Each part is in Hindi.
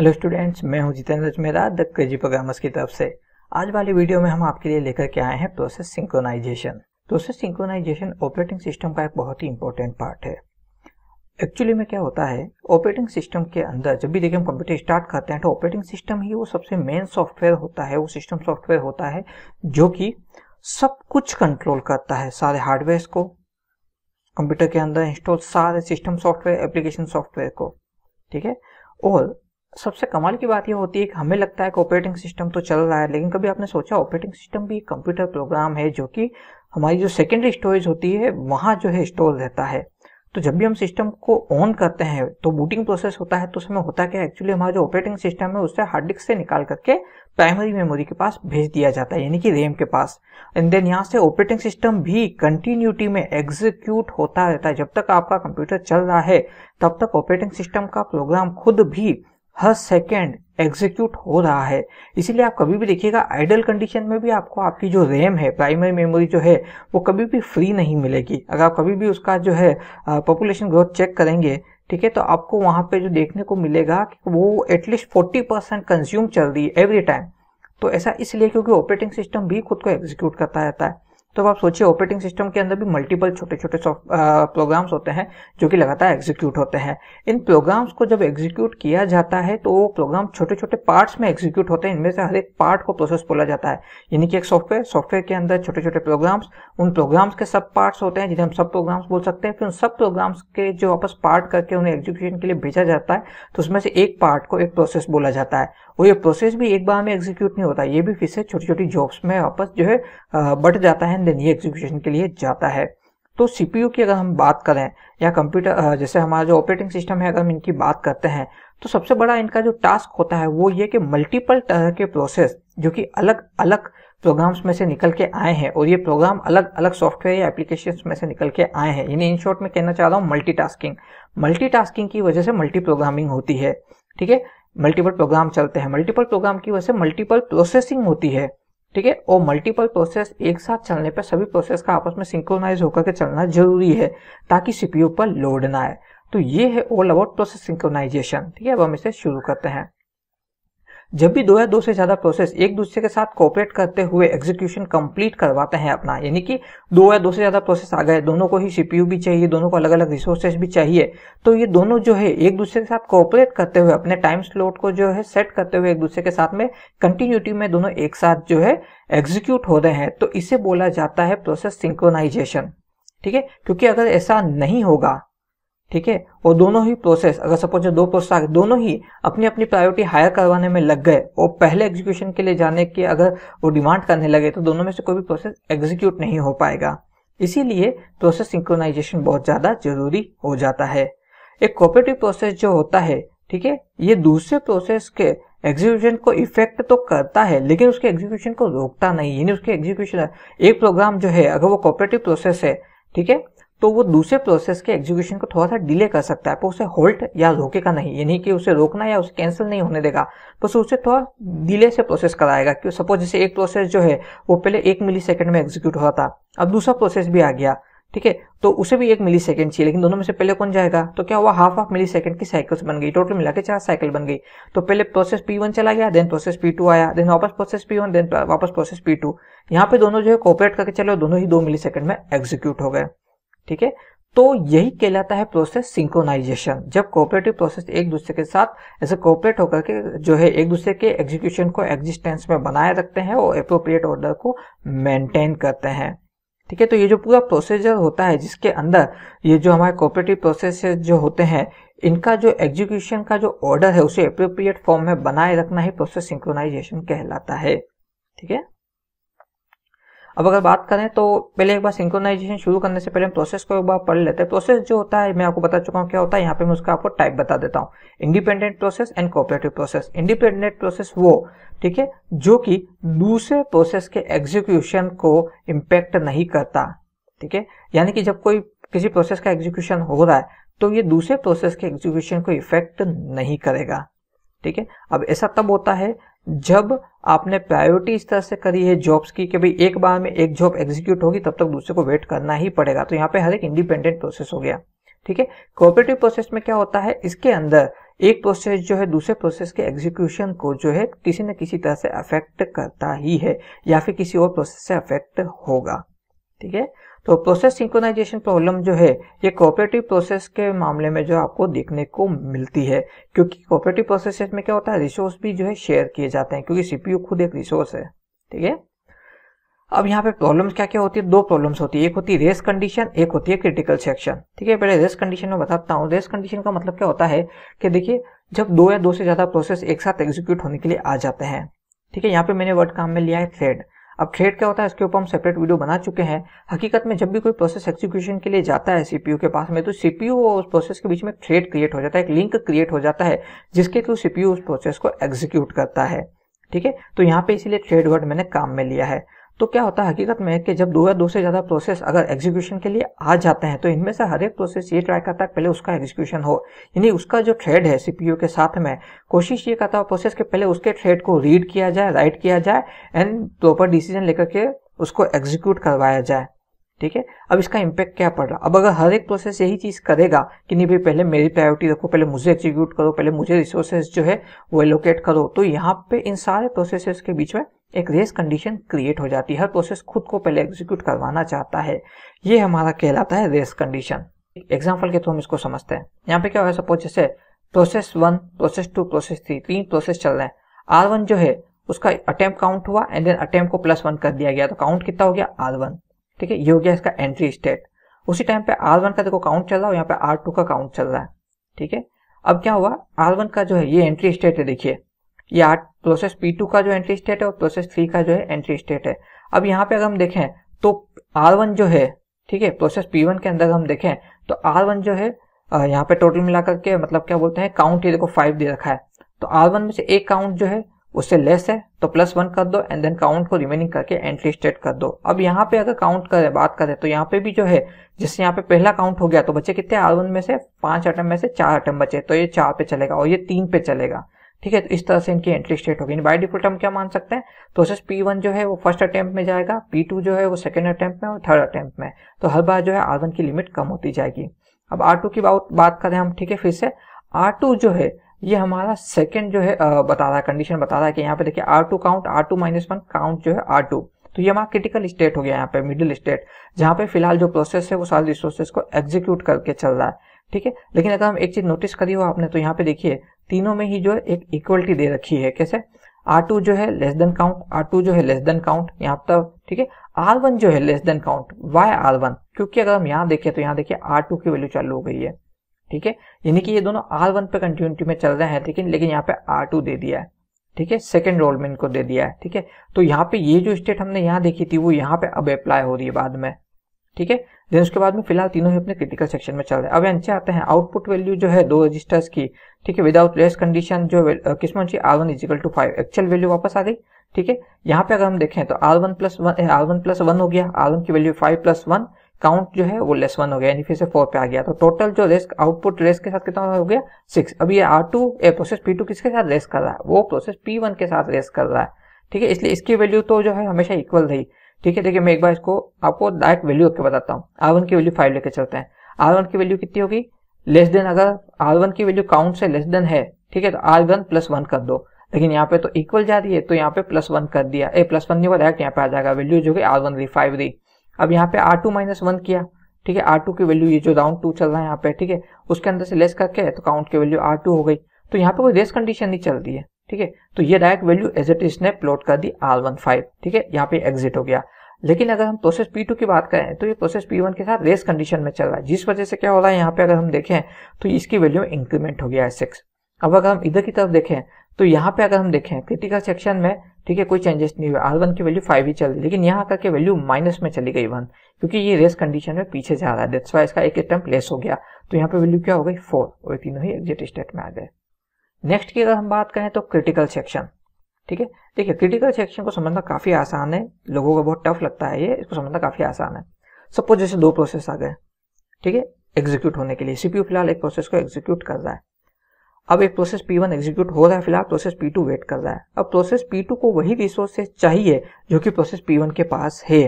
हेलो स्टूडेंट्स मैं हूं Jitendra Ajmera the crazy programmers की तरफ से आज वाली वीडियो में हम आपके लिए लेकर के आए हैं process synchronization process synchronization operating system का एक बहुत ही इंपॉर्टेंट पार्ट है एक्चुअली में क्या होता है ऑपरेटिंग सिस्टम के अंदर जब भी देखिए हम कंप्यूटर स्टार्ट करते हैं तो ऑपरेटिंग सिस्टम ही वो सबसे मेन सॉफ्टवेयर होता है वो सिस्टम सॉफ्टवेयर होता है जो कि सब कुछ कंट्रोल करता है सारे हार्डवेयर को कंप्यूटर के अंदर इंस्टॉल सारे सिस्टम सॉफ्टवेयर एप्लीकेशन सॉफ्टवेयर को ठीक है और सबसे कमाल की बात यह होती है कि हमें लगता है कि ऑपरेटिंग सिस्टम तो चल रहा है लेकिन कभी आपने सोचा ऑपरेटिंग सिस्टम भी एक कंप्यूटर प्रोग्राम है जो कि हमारी जो सेकेंडरी स्टोरेज होती है वहाँ जो है स्टोर रहता है तो जब भी हम सिस्टम को ऑन करते हैं तो बूटिंग प्रोसेस होता है तो उसमें होता कि एक्चुअली हमारा जो ऑपरेटिंग सिस्टम है उसे हार्ड डिस्क से निकाल करके प्राइमरी मेमोरी के पास भेज दिया जाता है यानी कि रैम के पास एंड देन यहाँ से ऑपरेटिंग सिस्टम भी कंटिन्यूटी में एग्जीक्यूट होता रहता है जब तक आपका कंप्यूटर चल रहा है तब तक ऑपरेटिंग सिस्टम का प्रोग्राम खुद भी हर सेकेंड एग्जीक्यूट हो रहा है इसीलिए आप कभी भी देखिएगा आइडल कंडीशन में भी आपको आपकी जो रैम है प्राइमरी मेमोरी जो है वो कभी भी फ्री नहीं मिलेगी अगर आप कभी भी उसका जो है पॉपुलेशन ग्रोथ चेक करेंगे ठीक है तो आपको वहाँ पे जो देखने को मिलेगा कि वो एटलीस्ट फोर्टी परसेंट कंज्यूम चल रही है एवरी टाइम तो ऐसा इसलिए क्योंकि ऑपरेटिंग सिस्टम भी खुद को एग्जीक्यूट करता रहता है तो आप सोचिए ऑपरेटिंग सिस्टम के अंदर भी मल्टीपल छोटे छोटे प्रोग्राम्स होते हैं जो कि लगातार एग्जीक्यूट होते हैं इन प्रोग्राम्स को जब एग्जीक्यूट किया जाता है तो वो प्रोग्राम छोटे छोटे पार्ट्स में एग्जीक्यूट होते हैं इनमें से हर एक पार्ट को प्रोसेस बोला जाता है यानी कि एक सॉफ्टवेयर सॉफ्टवेयर के अंदर छोटे छोटे प्रोग्राम्स उन प्रोग्राम्स के सब पार्ट्स होते हैं जिन्हें हम सब प्रोग्राम्स बोल सकते हैं फिर उन सब प्रोग्राम्स के जो वापस पार्ट करके उन्हें एग्जीक्यूशन के लिए भेजा जाता है तो उसमें से एक पार्ट को एक प्रोसेस बोला जाता है और ये प्रोसेस भी एक बार में एग्जीक्यूट नहीं होता ये भी फिर से छोटी छोटी जॉब्स में वापस जो है बट जाता है एंड देन ये एग्जीक्यूशन के लिए जाता है तो सीपीयू की अगर हम बात करें या कंप्यूटर जैसे हमारा जो ऑपरेटिंग सिस्टम है अगर हम इनकी बात करते हैं तो सबसे बड़ा इनका जो टास्क होता है वो ये कि मल्टीपल तरह के प्रोसेस जो कि अलग अलग प्रोग्राम्स में से निकल के आए हैं और ये प्रोग्राम अलग अलग सॉफ्टवेयर या एप्लीकेशन में से निकल के आए हैं यानी इन शॉर्ट में कहना चाह रहा हूँ मल्टीटास्किंग मल्टीटास्किंग की वजह से मल्टी प्रोग्रामिंग होती है ठीक है मल्टीपल प्रोग्राम चलते हैं मल्टीपल प्रोग्राम की वजह से मल्टीपल प्रोसेसिंग होती है ठीक है और मल्टीपल प्रोसेस एक साथ चलने पर सभी प्रोसेस का आपस में सिंक्रोनाइज होकर के चलना जरूरी है ताकि सीपीयू पर लोड ना आए तो ये है ऑल अबाउट प्रोसेस सिंक्रोनाइजेशन ठीक है अब हम इसे शुरू करते हैं जब भी दो या दो से ज्यादा प्रोसेस एक दूसरे के साथ कॉपरेट करते हुए एग्जीक्यूशन कंप्लीट करवाते हैं अपना यानी कि दो या दो से ज्यादा प्रोसेस आ गए दोनों को ही सीपीयू भी चाहिए दोनों को अलग अलग रिसोर्सेज भी चाहिए तो ये दोनों जो है एक दूसरे के साथ कॉपरेट करते हुए अपने टाइम स्लोट को जो है सेट करते हुए एक दूसरे के साथ में कंटिन्यूटी में दोनों एक साथ जो है एग्जीक्यूट हो रहे हैं तो इसे बोला जाता है प्रोसेस सिंक्रोनाइजेशन ठीक है क्योंकि अगर ऐसा नहीं होगा ठीक है और दोनों ही प्रोसेस अगर सपोज दो प्रोसेस आ दोनों ही अपनी अपनी प्रायोरिटी हायर करवाने में लग गए और पहले एग्जीक्यूशन के लिए जाने के अगर वो डिमांड करने लगे तो दोनों में से कोई भी प्रोसेस एग्जीक्यूट नहीं हो पाएगा इसीलिए प्रोसेस सिंक्रोनाइजेशन बहुत ज़्यादा जरूरी हो जाता है एक कॉपरेटिव प्रोसेस जो होता है ठीक है ये दूसरे प्रोसेस के एग्जीक्यूशन को इफेक्ट तो करता है लेकिन उसके एग्जीक्यूशन को रोकता नहीं यानी उसके एग्जीक्यूशन एक प्रोग्राम जो है अगर वो कॉपरेटिव प्रोसेस है ठीक है तो वो दूसरे प्रोसेस के एग्जीक्यूशन को थोड़ा सा डिले कर सकता है पर उसे होल्ट या रोकेगा नहीं यानी कि उसे रोकना या उसे कैंसिल नहीं होने देगा बस उसे थोड़ा डिले से प्रोसेस कराएगा क्योंकि सपोज जैसे एक प्रोसेस जो है वो पहले एक मिली में एग्जीक्यूट हो रहा था अब दूसरा प्रोसेस भी आ गया ठीक है तो उसे भी एक मिली सेकेंड चाहिए लेकिन दोनों में से पहले कौन जाएगा तो क्या हुआ हाफ हाफ मिली सेकेंड की साइकिल्स बन गई टोटल मिला के चार साइकिल बन गई तो पहले प्रोसेस पी वन चला गया देन प्रोसेस पी टू आया देन वापस प्रोसेस पी वन देन वापस प्रोसेस पी टू यहाँ पे दोनों जो है कोऑपरेट करके चले दोनों ही दो मिली सेकेंड में एग्जीक्यूट हो गए ठीक है तो यही कहलाता है प्रोसेस सिंक्रोनाइजेशन जब कोऑपरेटिव प्रोसेस एक दूसरे के साथ ऐसे कोऑपरेट होकर के जो है एक दूसरे के एग्जीक्यूशन को एग्जिस्टेंस में बनाए रखते हैं और अप्रोप्रिएट ऑर्डर को मेंटेन करते हैं ठीक है तो ये जो पूरा प्रोसेजर होता है जिसके अंदर ये जो हमारे कोऑपरेटिव प्रोसेस जो होते हैं इनका जो एग्जीक्यूशन का जो ऑर्डर है उसे अप्रोप्रिएट फॉर्म में बनाए रखना ही प्रोसेस सिंक्रोनाइजेशन कहलाता है ठीक है अब अगर बात करें तो पहले एक बार सिंक्रोनाइजेशन शुरू करने से पहले हम प्रोसेस को एक बार पढ़ लेते हैं प्रोसेस जो होता है मैं आपको बता चुका हूँ क्या होता है यहाँ पे मैं उसका आपको टाइप बता देता हूँ independent process and cooperative process independent process वो ठीक है जो कि दूसरे प्रोसेस के एग्जीक्यूशन को इम्पेक्ट नहीं करता ठीक है यानी कि जब कोई किसी प्रोसेस का एग्जीक्यूशन हो रहा है तो ये दूसरे प्रोसेस के एग्जीक्यूशन को इफेक्ट नहीं करेगा ठीक है अब ऐसा तब होता है जब आपने प्रायोरिटी इस तरह से करी है जॉब्स की कि भाई एक बार में एक जॉब एग्जीक्यूट होगी तब तक दूसरे को वेट करना ही पड़ेगा तो यहाँ पे हर एक इंडिपेंडेंट प्रोसेस हो गया ठीक है कोऑपरेटिव प्रोसेस में क्या होता है इसके अंदर एक प्रोसेस जो है दूसरे प्रोसेस के एग्जीक्यूशन को जो है किसी न किसी तरह से अफेक्ट करता ही है या फिर किसी और प्रोसेस से अफेक्ट होगा ठीक है तो प्रोसेस सिंक्रोनाइजेशन प्रॉब्लम जो है ये कॉपरेटिव प्रोसेस के मामले में जो आपको देखने को मिलती है क्योंकि कॉपरेटिव प्रोसेस में क्या होता है रिसोर्स भी जो है शेयर किए जाते हैं क्योंकि सीपीयू खुद एक रिसोर्स है ठीक है अब यहाँ पे प्रॉब्लम्स क्या क्या होती है दो प्रॉब्लम्स होती है एक होती है रेस कंडीशन एक होती है क्रिटिकल सेक्शन ठीक है पहले रेस कंडीशन में बताता हूँ रेस कंडीशन का मतलब क्या होता है कि देखिए जब दो या दो से ज़्यादा प्रोसेस एक साथ एग्जीक्यूट होने के लिए आ जाते हैं ठीक है यहाँ पे मैंने वर्ड काम में लिया है थ्रेड अब थ्रेड क्या होता है इसके ऊपर हम सेपरेट वीडियो बना चुके हैं हकीकत में जब भी कोई प्रोसेस एक्सिक्यूशन के लिए जाता है सीपीयू के पास में तो सीपीयू और उस प्रोसेस के बीच में थ्रेड क्रिएट हो जाता है एक लिंक क्रिएट हो जाता है जिसके थ्रू सीपीयू उस प्रोसेस को एग्जीक्यूट करता है ठीक है तो यहाँ पे इसीलिए थ्रेड वर्ड मैंने काम में लिया है तो क्या होता है हकीकत में कि जब दो या दो से ज़्यादा प्रोसेस अगर एग्जीक्यूशन के लिए आ जाते हैं तो इनमें से हर एक प्रोसेस ये ट्राई करता है पहले उसका एग्जीक्यूशन हो यानी उसका जो थ्रेड है सीपीयू के साथ में कोशिश ये करता है प्रोसेस के पहले उसके थ्रेड को रीड किया जाए राइट किया जाए एंड प्रॉपर डिसीजन लेकर के उसको एग्जीक्यूट करवाया जाए ठीक है अब इसका इम्पैक्ट क्या पड़ रहा अब अगर हर एक प्रोसेस यही चीज़ करेगा कि नहीं भाई पहले मेरी प्रायोरिटी रखो पहले मुझे एग्जीक्यूट करो पहले मुझे रिसोर्सेज जो है वो एलोकेट करो तो यहाँ पे इन सारे प्रोसेसेस के बीच में एक रेस कंडीशन क्रिएट हो जाती है हर प्रोसेस खुद को पहले एग्जीक्यूट करवाना चाहता है ये हमारा कहलाता है रेस कंडीशन एग्जाम्पल के थ्रू हम इसको समझते हैं यहाँ पे क्या हुआ सपोज जैसे process one process two process three तीन प्रोसेस चल रहे हैं आर वन जो है उसका अटेम्प काउंट हुआ एंड देन अटेम्प को प्लस वन कर दिया गया तो काउंट कितना हो गया आर वन ठीक है ये हो गया इसका एंट्री स्टेट उसी टाइम पे आर वन का देखो काउंट चल रहा है यहाँ पे आर टू का काउंट चल रहा है ठीक है अब क्या हुआ आर वन का जो है ये एंट्री स्टेट है देखिए या प्रोसेस P2 का जो एंट्री स्टेट है और प्रोसेस थ्री का जो है एंट्री स्टेट है अब यहाँ पे अगर हम देखें तो R1 जो है ठीक है प्रोसेस P1 के अंदर हम देखें तो R1 जो है यहाँ पे टोटल मिलाकर के मतलब क्या बोलते हैं काउंट ये देखो फाइव दे रखा है तो R1 में से एक काउंट जो है उससे लेस है तो प्लस वन कर दो एंड देन काउंट को रिमेनिंग करके एंट्री स्टेट कर दो अब यहाँ पे अगर काउंट करें बात करें तो यहाँ पे भी जो है जिससे यहाँ पे पहला काउंट हो गया तो बच्चे कितने आर वन में से पांच आइटम में से चार आइटम बचे तो ये चार पे चलेगा और ये तीन पे चलेगा ठीक है तो इस तरह से इनकी एंट्री स्टेट होगी बाई डिफॉल्ट हम क्या मान सकते हैं प्रोसेस वन जो है वो फर्स्ट अटेम्प्ट में जाएगा पी टू जो है वो सेकेंड अटेम्प्ट में और थर्ड अटेम्प्ट में तो हर बार जो है आर वन की लिमिट कम होती जाएगी अब आर टू की बात करें हम ठीक है फिर से आर टू जो है ये हमारा सेकेंड जो है बता रहा है कंडीशन बता रहा है कि यहाँ पे देखिए R two count R two minus one count जो है आर टू तो ये हमारा क्रिटिकल स्टेट हो गया यहाँ पे मिडिल स्टेट जहाँ पे फिलहाल जो प्रोसेस है वो सारे रिसोर्सेस को एग्जीक्यूट करके चल रहा है ठीक है लेकिन अगर हम एक चीज नोटिस करी हो आपने तो यहाँ पे देखिए तीनों में ही जो है एक इक्वलिटी दे रखी है कैसे आर टू जो है less than count R two जो है लेस देन काउंट यहाँ तक ठीक है आर वन जो है less than count why R one क्योंकि अगर हम यहाँ देखें तो यहाँ देखिए आर टू की वैल्यू चालू हो गई है ठीक है यानी कि ये दोनों आर वन पे कंटिन्यूटी में चल रहे हैं लेकिन लेकिन यहाँ पे आर टू दे दिया है ठीक है सेकेंड रोल में इनको दे दिया है ठीक है तो यहाँ पे ये जो स्टेट हमने यहाँ देखी थी वो यहाँ पे अब अप्लाई हो रही है बाद में ठीक है देन उसके बाद में फिलहाल तीनों ही अपने क्रिटिकल सेक्शन में चल रहे हैं अब एंसर आते हैं आउटपुट वैल्यू जो है दो रजिस्टर्स की ठीक है विदाउट लेस कंडीशन जो किसमें चाहिए R one equal two five actual value वापस आ गई ठीक है यहाँ पे अगर हम देखें तो R one plus one R one plus one हो गया आर वन की value five plus one count जो है वो लेस वन हो गया यानी फिर से फोर पे आ गया तो टोटल जो रेस आउटपुट रेस के साथ कितना हो गया सिक्स अब ये R two A process P two किसके साथ रेस कर रहा है वो प्रोसेस पी वन के साथ रेस कर रहा है ठीक है इसलिए इसकी वैल्यू तो जो है हमेशा इक्वल रही ठीक है देखिए मैं एक बार इसको आपको डायरेक्ट वैल्यू होकर बताता हूँ आर वन की वैल्यू फाइव लेके चलते हैं आर वन की वैल्यू कितनी होगी लेस देन अगर आर वन की वैल्यू काउंट से लेस देन है ठीक है तो आर वन प्लस वन कर दो लेकिन यहाँ पे तो इक्वल जा रही है तो यहाँ पे प्लस वन कर दिया ए प्लस वन नहीं होगा डायरेक्ट यहाँ पे आ जाएगा वैल्यू जो कि आर वन री फाइव री अब यहाँ पे आर टू माइनस वन किया ठीक है आर टू की वैल्यू ये जो राउंड टू चल रहा है यहाँ पे ठीक है उसके अंदर से लेस करके तो काउंट की वैल्यू आर टू हो गई तो यहाँ पे कोई रेस कंडीशन नहीं चल रही है ठीक है तो ये डायरेक्ट वैल्यू एज इट इसने ने प्लॉट कर दी आर वन फाइव ठीक है यहाँ पे एग्जिट हो गया लेकिन अगर हम प्रोसेस P2 की बात करें तो ये प्रोसेस P1 के साथ रेस कंडीशन में चल रहा है जिस वजह से क्या हो रहा है यहाँ पे अगर हम देखें तो इसकी वैल्यू इंक्रीमेंट हो गया है सिक्स अब अगर हम इधर की तरफ देखें तो यहाँ पे अगर हम देखें क्रिटिकल सेक्शन में ठीक है कोई चेंजेस नहीं हुआ आर वन की वैल्यू फाइव ही चल रही लेकिन यहाँ करके वैल्यू माइनस में चली गई वन क्योंकि ये रेस कंडीशन में पीछे जा रहा है इसका एक अटेम्प्ट लेस हो गया तो यहाँ पे वैल्यू क्या हो गई फोर और तीनों ही एग्जिट स्टेट में आ गए नेक्स्ट की अगर हम बात करें तो क्रिटिकल सेक्शन ठीक है देखिए क्रिटिकल सेक्शन को समझना काफ़ी आसान है लोगों को बहुत टफ लगता है ये इसको समझना काफ़ी आसान है सपोज जैसे दो प्रोसेस आ गए ठीक है एग्जीक्यूट होने के लिए सीपीयू फिलहाल एक प्रोसेस को एग्जीक्यूट कर रहा है अब एक प्रोसेस पी वन एग्जीक्यूट हो रहा है फिलहाल प्रोसेस पी टू वेट कर रहा है अब प्रोसेस पी टू को वही रिसोर्सेज चाहिए जो कि प्रोसेस पी वन के पास है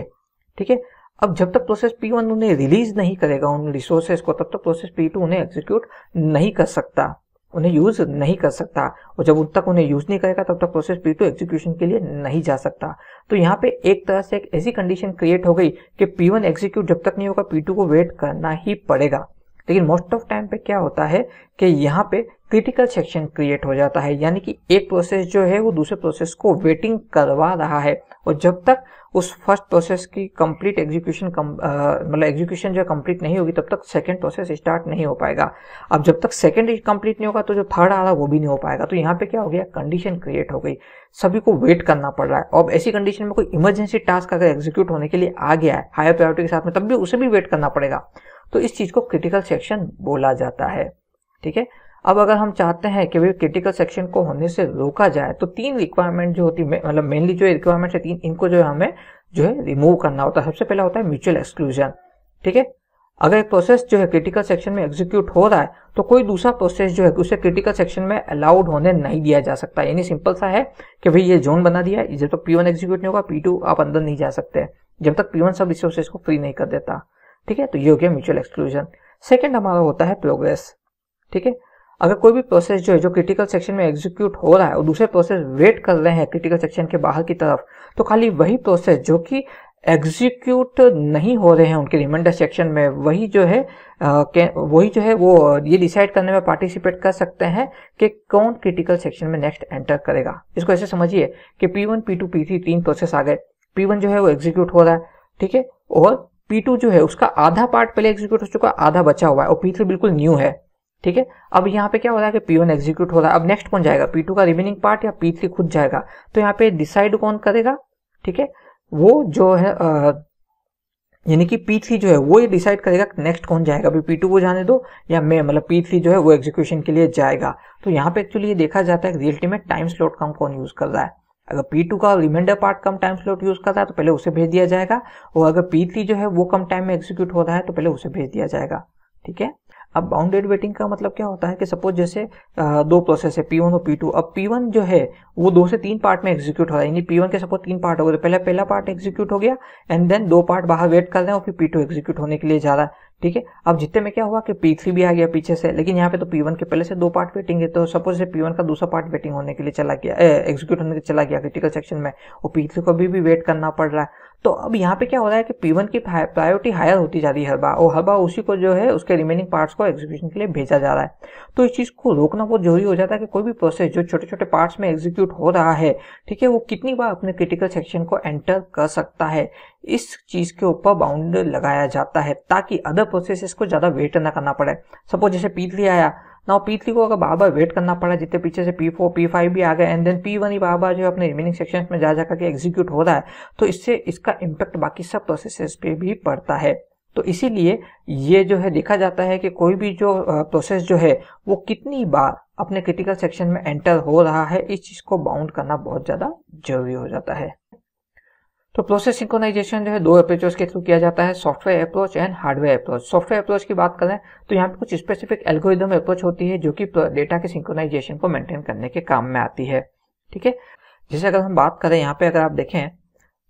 ठीक है अब जब तक प्रोसेस पी वन उन्हें रिलीज नहीं करेगा उन रिसोर्सेज को तब तक प्रोसेस पी टू उन्हें एग्जीक्यूट नहीं कर सकता उन्हें यूज़ नहीं कर सकता और जब उन तक उन्हें यूज़ नहीं करेगा तब तक प्रोसेस पी टू एग्जीक्यूशन के लिए नहीं जा सकता तो यहाँ पे एक तरह से एक ऐसी कंडीशन क्रिएट हो गई कि पी वन एग्जीक्यूट जब तक नहीं होगा पी टू को वेट करना ही पड़ेगा लेकिन मोस्ट ऑफ टाइम पे क्या होता है कि यहाँ पे क्रिटिकल सेक्शन क्रिएट हो जाता है यानी कि एक प्रोसेस जो है वो दूसरे प्रोसेस को वेटिंग करवा रहा है और जब तक उस फर्स्ट प्रोसेस की कंप्लीट एग्जीक्यूशन मतलब एग्जीक्यूशन जो कंप्लीट नहीं होगी तब तक सेकंड प्रोसेस स्टार्ट नहीं हो पाएगा अब जब तक सेकंड कंप्लीट नहीं होगा तो जो थर्ड आ रहा वो भी नहीं हो पाएगा तो यहाँ पे क्या हो गया कंडीशन क्रिएट हो गई सभी को वेट करना पड़ रहा है अब ऐसी कंडीशन में कोई इमरजेंसी टास्क अगर एग्जीक्यूट होने के लिए आ गया है हायर प्रायोरिटी के साथ में तब भी उसे भी वेट करना पड़ेगा तो इस चीज को क्रिटिकल सेक्शन बोला जाता है ठीक है अब अगर हम चाहते हैं कि भाई क्रिटिकल सेक्शन को होने से रोका जाए तो तीन रिक्वायरमेंट जो होती है मतलब मेनली जो रिक्वायरमेंट है तीन इनको जो है हमें जो है रिमूव करना होता है सबसे पहला होता है म्यूचुअल एक्सक्लूजन ठीक है अगर एक प्रोसेस जो है क्रिटिकल सेक्शन में एग्जीक्यूट हो रहा है तो कोई दूसरा प्रोसेस जो है उसे क्रिटिकल सेक्शन में अलाउड होने नहीं दिया जा सकता यानी सिंपल सा है कि भाई ये जोन बना दिया जब तक पी वन एग्जीक्यूट नहीं होगा पी टू आप अंदर नहीं जा सकते जब तक पी वन सब रिसोर्सेज को फ्री नहीं कर देता ठीक है तो ये हो गया म्यूचुअल एक्सक्लूजन सेकेंड हमारा होता है प्रोग्रेस ठीक है अगर कोई भी प्रोसेस जो है जो क्रिटिकल सेक्शन में एग्जीक्यूट हो रहा है और दूसरे प्रोसेस वेट कर रहे हैं क्रिटिकल सेक्शन के बाहर की तरफ तो खाली वही प्रोसेस जो कि एग्जीक्यूट नहीं हो रहे हैं उनके रिमाइंडर सेक्शन में वही जो है वही जो है वो ये डिसाइड करने में पार्टिसिपेट कर सकते हैं कि कौन क्रिटिकल सेक्शन में नेक्स्ट एंटर करेगा इसको ऐसे समझिए कि P1, P2, P3 तीन प्रोसेस आ गए P1 जो है वो एग्जीक्यूट हो रहा है ठीक है और P2 जो है उसका आधा पार्ट पहले एग्जीक्यूट हो चुका आधा बचा हुआ है और P3 बिल्कुल न्यू है ठीक है अब यहाँ पे क्या हो रहा है कि पी वन एग्जीक्यूट हो रहा है अब नेक्स्ट कौन जाएगा पी टू का रिमेनिंग पार्ट या पी थ्री खुद जाएगा तो यहाँ पे डिसाइड कौन करेगा ठीक है वो जो है यानी कि पी थ्री जो है वो ये डिसाइड करेगा नेक्स्ट कौन जाएगा अभी पी टू को जाने दो या मैं मतलब पी थ्री जो है वो एग्जीक्यूशन के लिए जाएगा तो यहाँ पे एक्चुअली ये देखा जाता है रियलिटी में टाइम स्लॉट कम कौन यूज कर रहा है अगर पी टू का रिमाइंडर पार्ट कम टाइम स्लॉट यूज कर रहा है तो पहले उसे भेज दिया जाएगा और अगर पी थ्री जो है वो कम टाइम में एग्जीक्यूट हो रहा है तो पहले उसे भेज दिया जाएगा ठीक है अब बाउंडेड वेटिंग का मतलब क्या होता है कि सपोज जैसे दो प्रोसेस है पी वन और पी टू अब पी वन जो है वो दो से तीन पार्ट में एग्जीक्यूट हो रहा है यानी पी वन के सपोज तीन पार्ट हो गए पहले तो पहला पार्ट एग्जीक्यूट हो गया एंड देन दो पार्ट बाहर वेट कर रहे हैं और फिर पी टू एग्जीक्यूट होने के लिए जा रहा है ठीक है अब जितने में क्या हुआ कि पी थ्री भी आ गया पीछे से लेकिन यहाँ पे तो पी वन के पहले से दो पार्ट वेटिंग है तो सपोज से पी वन का दूसरा पार्ट वेटिंग होने के लिए चला गया एग्जीक्यूट होने के लिए चला गया क्रिटिकल सेक्शन में और पी थ्री को अभी भी वेट करना पड़ रहा है तो अब यहाँ पे क्या हो रहा है कि P1 की प्रायोरिटी हायर होती जा रही है हर बार और हर बार उसी को जो है उसके रिमेनिंग पार्ट्स को एग्जीक्यूशन के लिए भेजा जा रहा है तो इस चीज़ को रोकना बहुत जरूरी हो जाता है कि कोई भी प्रोसेस जो छोटे छोटे पार्ट्स में एग्जीक्यूट हो रहा है ठीक है वो कितनी बार अपने क्रिटिकल सेक्शन को एंटर कर सकता है इस चीज़ के ऊपर बाउंड लगाया जाता है ताकि अदर प्रोसेस को ज़्यादा वेट ना करना पड़े सपोज जैसे पी आया नाउ पी थ्री को अगर बार बार वेट करना पड़ा जितने पीछे से पी फोर पी फाइव भी आ गए एंड देन पी वन ही बार बार जो अपने रिमेनिंग सेक्शन में जा जाकर के एग्जीक्यूट हो रहा है तो इससे इसका इम्पैक्ट बाकी सब प्रोसेसेस पे भी पड़ता है तो इसीलिए ये जो है देखा जाता है कि कोई भी जो प्रोसेस जो है वो कितनी बार अपने क्रिटिकल सेक्शन में एंटर हो रहा है इस चीज़ को बाउंड करना बहुत ज़्यादा जरूरी हो जाता है तो प्रोसेस सिंक्रोनाइजेशन जो है दो अप्रोचेस के थ्रू किया जाता है software approach and hardware approach software approach की बात करें तो यहाँ पे कुछ स्पेसिफिक एल्गोरिदम अप्रोच होती है जो कि डेटा के सिंक्रोनाइजेशन को मेंटेन करने के काम में आती है ठीक है जैसे अगर हम बात करें यहाँ पे अगर आप देखें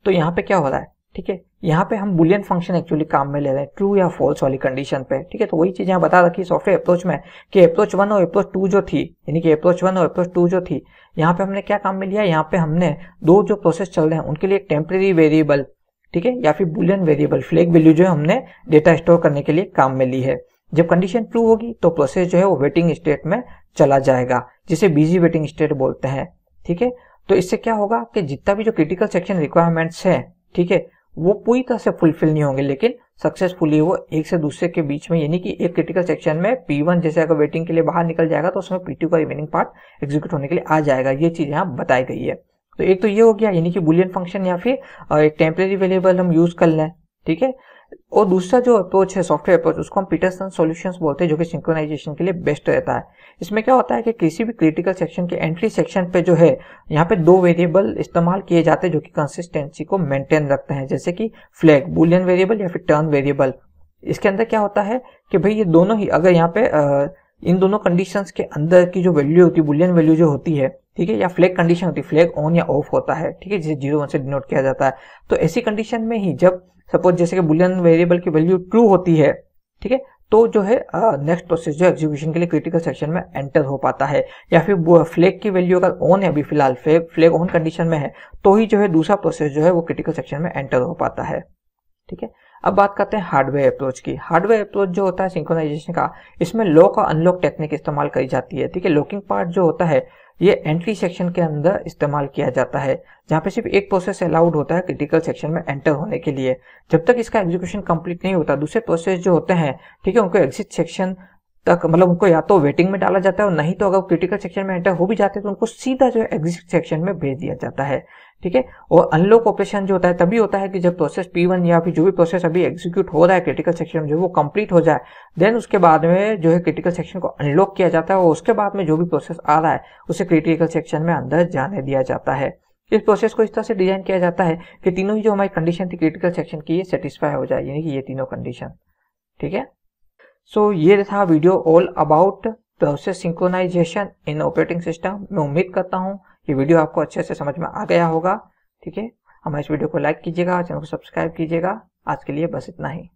तो यहाँ पे क्या हो रहा है ठीक है यहाँ पे हम बुलियन फंक्शन एक्चुअली काम में ले रहे हैं ट्रू या फॉल्स वाली कंडीशन पे ठीक है तो वही चीज यहाँ बता रखी सॉफ्टवेयर अप्रोच में कि अप्रोच वन और अप्रोच टू जो थी यानी कि अप्रोच वन और अप्रोच टू जो थी यहाँ पे हमने क्या काम में लिया यहाँ पे हमने दो जो प्रोसेस चल रहे हैं उनके लिए एक टेम्प्रेरी वेरिएबल ठीक है या फिर बुलियन वेरिएबल फ्लैग वैल्यू जो है हमने डेटा स्टोर करने के लिए काम में ली है जब कंडीशन ट्रू होगी तो प्रोसेस जो है वो वेटिंग स्टेट में चला जाएगा जिसे बिजी वेटिंग स्टेट बोलते हैं ठीक है तो इससे क्या होगा कि जितना भी जो क्रिटिकल सेक्शन रिक्वायरमेंट्स है ठीक है वो पूरी तरह से फुलफिल नहीं होंगे लेकिन सक्सेसफुली वो एक से दूसरे के बीच में यानी कि एक क्रिटिकल सेक्शन में पी वन जैसे अगर वेटिंग के लिए बाहर निकल जाएगा तो उसमें P2 का रिमेनिंग पार्ट एग्जीक्यूट होने के लिए आ जाएगा ये चीज़ यहाँ बताई गई है तो एक तो ये हो गया यानी कि बुलियन फंक्शन या फिर एक टेम्परेरी वेरिएबल हम यूज़ कर लें ठीक है और दूसरा जो अप्रोच है सॉफ्टवेयर अप्रोच उसको हम पीटरसन सॉल्यूशंस बोलते हैं जो कि सिंक्रोनाइजेशन के लिए बेस्ट रहता है इसमें क्या होता है कि किसी भी क्रिटिकल सेक्शन के एंट्री सेक्शन पे जो है यहाँ पे दो वेरिएबल इस्तेमाल किए जाते हैं जो कि कंसिस्टेंसी को मेंटेन रखते हैं जैसे कि फ्लैग बुलियन वेरिएबल या फिर टर्न वेरिएबल इसके अंदर क्या होता है कि भाई ये दोनों ही अगर यहाँ पे इन दोनों कंडीशंस के अंदर की जो वैल्यू होती है बुलियन वैल्यू जो होती है ठीक है या फ्लैग कंडीशन होती है फ्लैग ऑन या ऑफ होता है ठीक है जिसे जीरो वन से डिनोट किया जाता है तो ऐसी कंडीशन में ही जब सपोज जैसे कि बुलियन वेरिएबल की वैल्यू ट्रू होती है ठीक है तो जो है नेक्स्ट प्रोसेस जो एग्जीक्यूशन के लिए क्रिटिकल सेक्शन में एंटर हो पाता है या फिर फ्लैग की वैल्यू अगर ऑन है अभी फिलहाल फ्लैग ऑन कंडीशन में है तो ही जो है दूसरा प्रोसेस जो है वो क्रिटिकल सेक्शन में एंटर हो पाता है ठीक है अब बात करते हैं हार्डवेयर अप्रोच की हार्डवेयर अप्रोच जो होता है सिंक्रोनाइजेशन का इसमें लॉक और अनलॉक टेक्निक इस्तेमाल करी जाती है ठीक है लॉकिंग पार्ट जो होता है ये एंट्री सेक्शन के अंदर इस्तेमाल किया जाता है जहाँ पे सिर्फ एक प्रोसेस अलाउड होता है क्रिटिकल सेक्शन में एंटर होने के लिए जब तक इसका एग्जीक्यूशन कंप्लीट नहीं होता दूसरे प्रोसेस जो होते हैं ठीक है उनको एग्जिट सेक्शन तक मतलब उनको या तो वेटिंग में डाला जाता है और नहीं तो अगर क्रिटिकल सेक्शन में एंटर हो भी जाते हैं तो उनको सीधा जो है एग्जिट सेक्शन में भेज दिया जाता है ठीक है और अनलॉक ऑपरेशन जो होता है तभी होता है कि जब प्रोसेस पी वन या फिर जो भी प्रोसेस अभी एग्जीक्यूट हो रहा है क्रिटिकल सेक्शन में जो वो कंप्लीट हो जाए देन उसके बाद में जो है क्रिटिकल सेक्शन को अनलॉक किया जाता है और उसके बाद में जो भी प्रोसेस आ रहा है उसे क्रिटिकल सेक्शन में अंदर जाने दिया जाता है इस प्रोसेस को इस तरह से डिजाइन किया जाता है कि तीनों ही जो हमारी कंडीशन थी क्रिटिकल सेक्शन की ये सेटिस्फाई हो जाए यानी कि ये तीनों कंडीशन ठीक है सो so, ये था video all about process synchronization in operating system मैं उम्मीद करता हूँ ये वीडियो आपको अच्छे से समझ में आ गया होगा ठीक है हमारे इस वीडियो को लाइक कीजिएगा चैनल को सब्सक्राइब कीजिएगा आज के लिए बस इतना ही